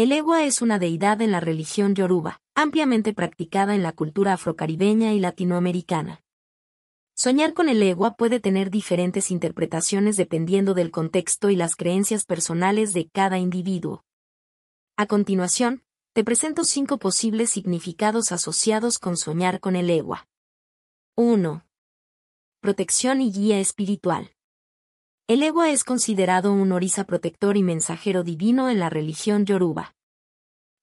El Ewa es una deidad en la religión yoruba, ampliamente practicada en la cultura afrocaribeña y latinoamericana. Soñar con el Ewa puede tener diferentes interpretaciones dependiendo del contexto y las creencias personales de cada individuo. A continuación, te presento cinco posibles significados asociados con soñar con el Ewa. 1. Protección y guía espiritual. El egua es considerado un orisa protector y mensajero divino en la religión yoruba.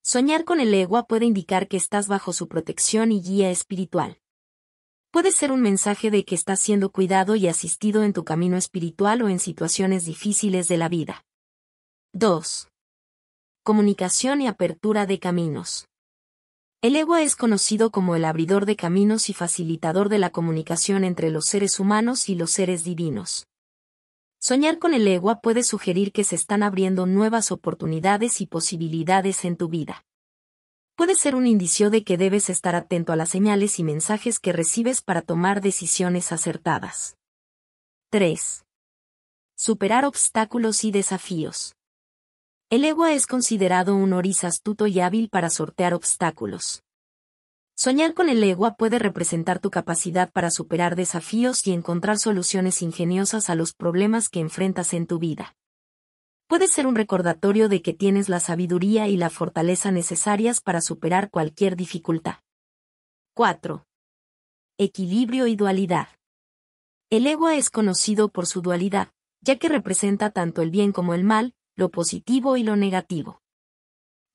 Soñar con el egua puede indicar que estás bajo su protección y guía espiritual. Puede ser un mensaje de que estás siendo cuidado y asistido en tu camino espiritual o en situaciones difíciles de la vida. 2. Comunicación y apertura de caminos. El EWA es conocido como el abridor de caminos y facilitador de la comunicación entre los seres humanos y los seres divinos. Soñar con el egua puede sugerir que se están abriendo nuevas oportunidades y posibilidades en tu vida. Puede ser un indicio de que debes estar atento a las señales y mensajes que recibes para tomar decisiones acertadas. 3. Superar obstáculos y desafíos. El egua es considerado un oriz astuto y hábil para sortear obstáculos. Soñar con el legua puede representar tu capacidad para superar desafíos y encontrar soluciones ingeniosas a los problemas que enfrentas en tu vida. Puede ser un recordatorio de que tienes la sabiduría y la fortaleza necesarias para superar cualquier dificultad. 4. Equilibrio y dualidad. El egua es conocido por su dualidad, ya que representa tanto el bien como el mal, lo positivo y lo negativo.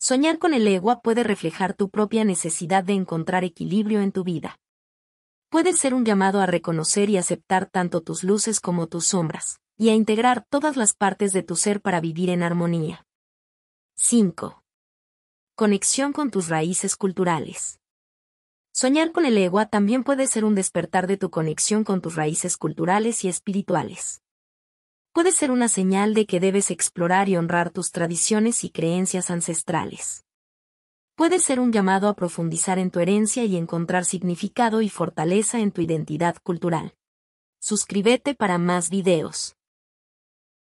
Soñar con el egua puede reflejar tu propia necesidad de encontrar equilibrio en tu vida. Puede ser un llamado a reconocer y aceptar tanto tus luces como tus sombras, y a integrar todas las partes de tu ser para vivir en armonía. 5. Conexión con tus raíces culturales. Soñar con el egua también puede ser un despertar de tu conexión con tus raíces culturales y espirituales puede ser una señal de que debes explorar y honrar tus tradiciones y creencias ancestrales. Puede ser un llamado a profundizar en tu herencia y encontrar significado y fortaleza en tu identidad cultural. Suscríbete para más videos.